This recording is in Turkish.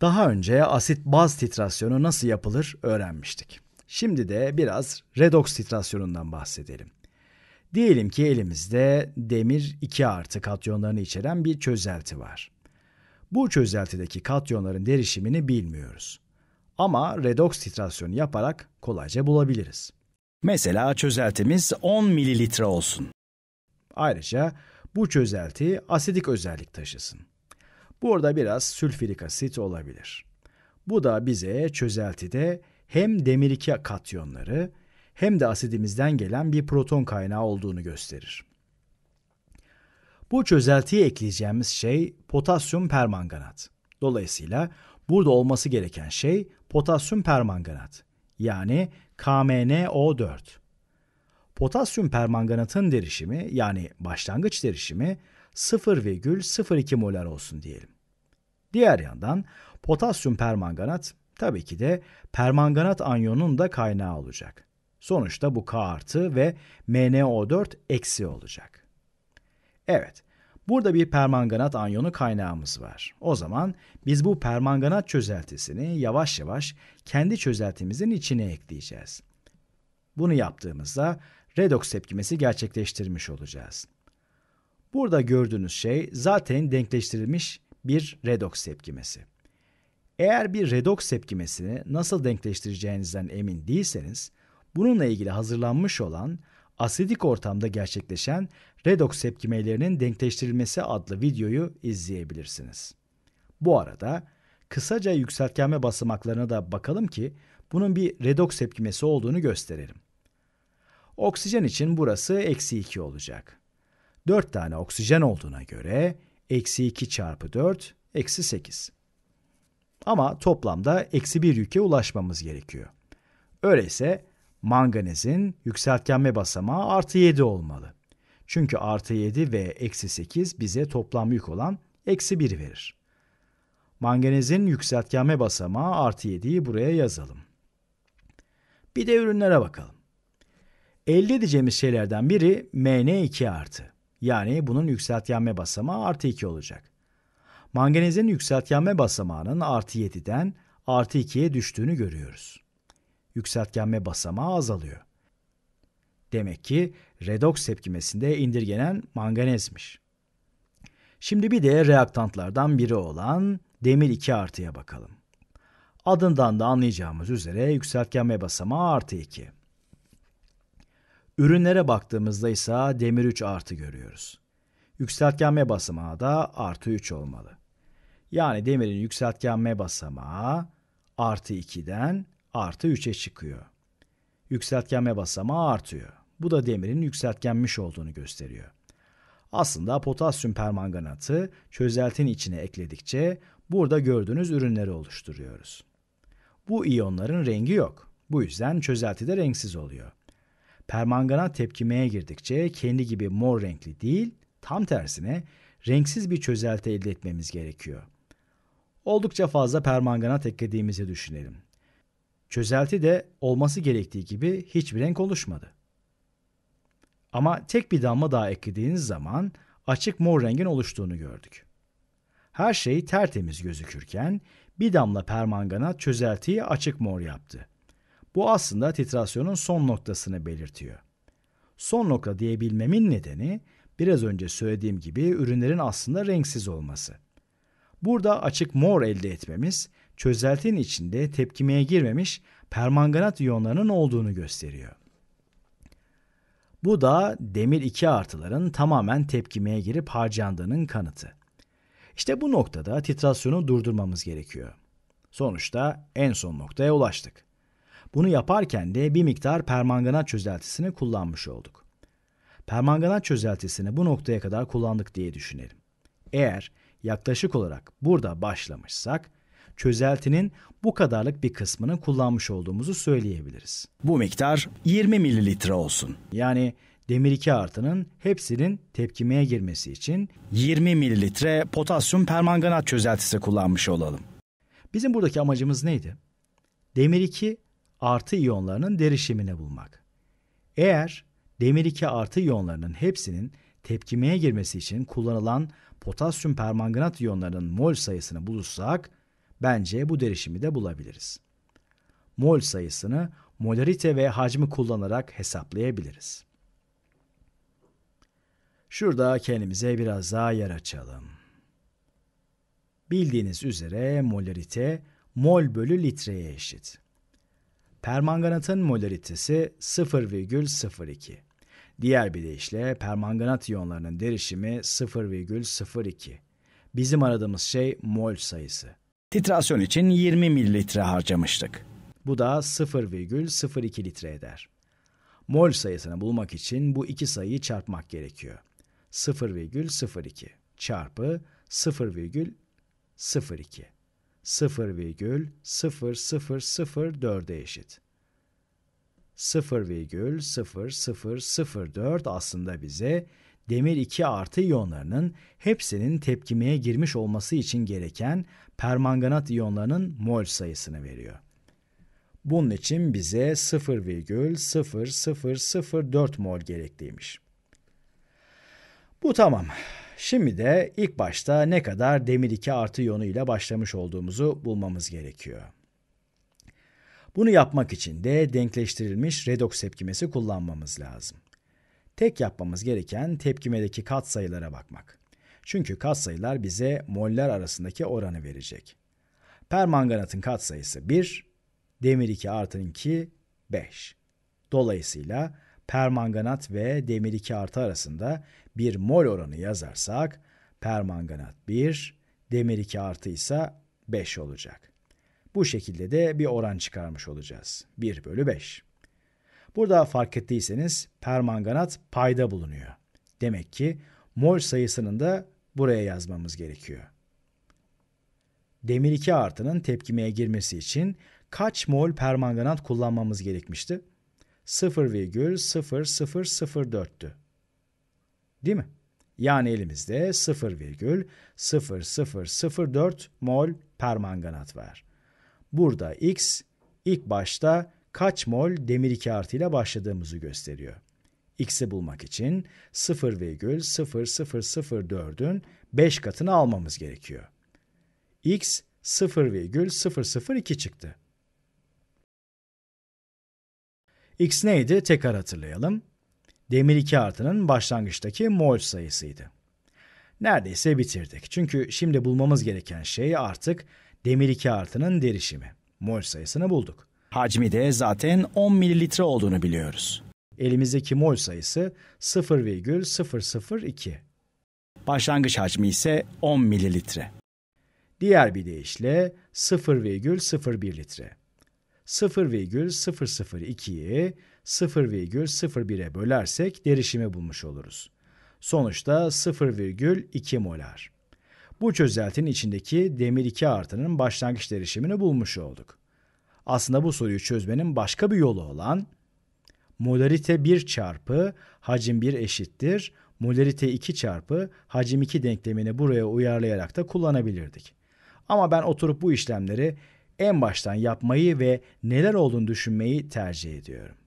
Daha önce asit baz titrasyonu nasıl yapılır öğrenmiştik. Şimdi de biraz redoks titrasyonundan bahsedelim. Diyelim ki elimizde demir 2 artı katyonlarını içeren bir çözelti var. Bu çözeltideki katyonların derişimini bilmiyoruz. Ama redoks titrasyonu yaparak kolayca bulabiliriz. Mesela çözeltimiz 10 mililitre olsun. Ayrıca bu çözelti asidik özellik taşısın. Burada biraz sülfürik asit olabilir. Bu da bize çözeltide hem demir 2 katyonları hem de asidimizden gelen bir proton kaynağı olduğunu gösterir. Bu çözeltiye ekleyeceğimiz şey potasyum permanganat. Dolayısıyla burada olması gereken şey potasyum permanganat yani KMnO4. Potasyum permanganatın derişimi yani başlangıç derişimi 0,02 molar olsun diyelim. Diğer yandan potasyum permanganat tabii ki de permanganat anyonunun da kaynağı olacak. Sonuçta bu K artı ve MnO4 eksi olacak. Evet, burada bir permanganat anyonu kaynağımız var. O zaman biz bu permanganat çözeltisini yavaş yavaş kendi çözeltimizin içine ekleyeceğiz. Bunu yaptığımızda redoks tepkimesi gerçekleştirmiş olacağız. Burada gördüğünüz şey zaten denkleştirilmiş bir redoks tepkimesi. Eğer bir redoks tepkimesini nasıl denkleştireceğinizden emin değilseniz, bununla ilgili hazırlanmış olan asidik ortamda gerçekleşen redoks tepkimelerinin denkleştirilmesi adlı videoyu izleyebilirsiniz. Bu arada kısaca yükseltgenme basamaklarına da bakalım ki bunun bir redoks tepkimesi olduğunu gösterelim. Oksijen için burası eksi 2 olacak. 4 tane oksijen olduğuna göre eksi 2 çarpı 4 eksi 8. Ama toplamda eksi 1 yüke ulaşmamız gerekiyor. Öyleyse manganezin yükseltgenme basamağı artı 7 olmalı. Çünkü artı 7 ve eksi 8 bize toplam yük olan eksi 1 verir. Manganezin yükseltgenme basamağı artı 7'yi buraya yazalım. Bir de ürünlere bakalım. Elde edeceğimiz şeylerden biri Mn2 artı. Yani bunun yükseltgenme basamağı artı 2 olacak. Manganezin yükseltgenme basamağının artı 7'den artı 2'ye düştüğünü görüyoruz. Yükseltgenme basamağı azalıyor. Demek ki redoks tepkimesinde indirgenen manganezmiş. Şimdi bir de reaktantlardan biri olan demir 2 artıya bakalım. Adından da anlayacağımız üzere yükseltgenme basamağı artı 2. Ürünlere baktığımızda ise demir 3 artı görüyoruz. Yükseltgenme basamağı da artı 3 olmalı. Yani demirin yükseltgenme basamağı artı 2'den artı 3'e çıkıyor. Yükseltgenme basamağı artıyor. Bu da demirin yükseltgenmiş olduğunu gösteriyor. Aslında potasyum permanganatı çözeltin içine ekledikçe burada gördüğünüz ürünleri oluşturuyoruz. Bu iyonların rengi yok. Bu yüzden çözelti de renksiz oluyor. Permanganat tepkimeye girdikçe kendi gibi mor renkli değil, tam tersine renksiz bir çözelti elde etmemiz gerekiyor. Oldukça fazla permanganat eklediğimizi düşünelim. Çözelti de olması gerektiği gibi hiçbir renk oluşmadı. Ama tek bir damla daha eklediğiniz zaman açık mor rengin oluştuğunu gördük. Her şey tertemiz gözükürken bir damla permanganat çözeltiyi açık mor yaptı. Bu aslında titrasyonun son noktasını belirtiyor. Son nokta diyebilmemin nedeni biraz önce söylediğim gibi ürünlerin aslında renksiz olması. Burada açık mor elde etmemiz çözeltinin içinde tepkimeye girmemiş permanganat iyonlarının olduğunu gösteriyor. Bu da demir 2 artıların tamamen tepkimeye girip harcandığının kanıtı. İşte bu noktada titrasyonu durdurmamız gerekiyor. Sonuçta en son noktaya ulaştık. Bunu yaparken de bir miktar permanganat çözeltisini kullanmış olduk. Permanganat çözeltisini bu noktaya kadar kullandık diye düşünelim. Eğer yaklaşık olarak burada başlamışsak, çözeltinin bu kadarlık bir kısmını kullanmış olduğumuzu söyleyebiliriz. Bu miktar 20 mililitre olsun. Yani demir 2 artının hepsinin tepkimeye girmesi için 20 mililitre potasyum permanganat çözeltisi kullanmış olalım. Bizim buradaki amacımız neydi? Demir 2 artı iyonlarının derişimini bulmak. Eğer demir 2 artı iyonlarının hepsinin tepkimeye girmesi için kullanılan potasyum permanganat iyonlarının mol sayısını bulursak bence bu derişimi de bulabiliriz. Mol sayısını molarite ve hacmi kullanarak hesaplayabiliriz. Şurada kendimize biraz daha yer açalım. Bildiğiniz üzere molarite mol bölü litreye eşit. Permanganatın molaritesi 0,02. Diğer bir deyişle permanganat iyonlarının derişimi 0,02. Bizim aradığımız şey mol sayısı. Titrasyon için 20 mililitre harcamıştık. Bu da 0,02 litre eder. Mol sayısını bulmak için bu iki sayıyı çarpmak gerekiyor. 0,02 çarpı 0,02. 0,0004'e eşit. 0,0004 aslında bize demir 2 artı iyonlarının hepsinin tepkimeye girmiş olması için gereken permanganat iyonlarının mol sayısını veriyor. Bunun için bize 0,0004 mol gerekliymiş. Bu tamam. Şimdi de ilk başta ne kadar demir 2 artı ile başlamış olduğumuzu bulmamız gerekiyor. Bunu yapmak için de denkleştirilmiş redoks tepkimesi kullanmamız lazım. Tek yapmamız gereken tepkimedeki katsayılara bakmak. Çünkü katsayılar bize moller arasındaki oranı verecek. Permanganatın katsayısı 1, demir 2 artı 2 5. Dolayısıyla permanganat ve demir 2 artı arasında bir mol oranı yazarsak permanganat 1, demir 2 artı ise 5 olacak. Bu şekilde de bir oran çıkarmış olacağız. 1 bölü 5. Burada fark ettiyseniz permanganat payda bulunuyor. Demek ki mol sayısının da buraya yazmamız gerekiyor. Demir 2 artının tepkimeye girmesi için kaç mol permanganat kullanmamız gerekmişti? 0,0004'tü. Değil mi? Yani elimizde 0,0004 mol permanganat var. Burada X ilk başta kaç mol demir 2 artıyla başladığımızı gösteriyor. X'i bulmak için 0,0004'ün 5 katını almamız gerekiyor. X 0,002 çıktı. X neydi? Tekrar hatırlayalım. Demir 2 artının başlangıçtaki mol sayısıydı. Neredeyse bitirdik. Çünkü şimdi bulmamız gereken şey artık demir 2 artının derişimi. Mol sayısını bulduk. Hacmi de zaten 10 mililitre olduğunu biliyoruz. Elimizdeki mol sayısı 0,002. Başlangıç hacmi ise 10 mililitre. Diğer bir deyişle 0,01 litre. 0,002'yi 0,01'e bölersek derişimi bulmuş oluruz. Sonuçta 0,2 molar. Bu çözeltinin içindeki demir 2 artının başlangıç derişimini bulmuş olduk. Aslında bu soruyu çözmenin başka bir yolu olan molarite 1 çarpı hacim 1 eşittir molarite 2 çarpı hacim 2 denklemini buraya uyarlayarak da kullanabilirdik. Ama ben oturup bu işlemleri en baştan yapmayı ve neler olduğunu düşünmeyi tercih ediyorum.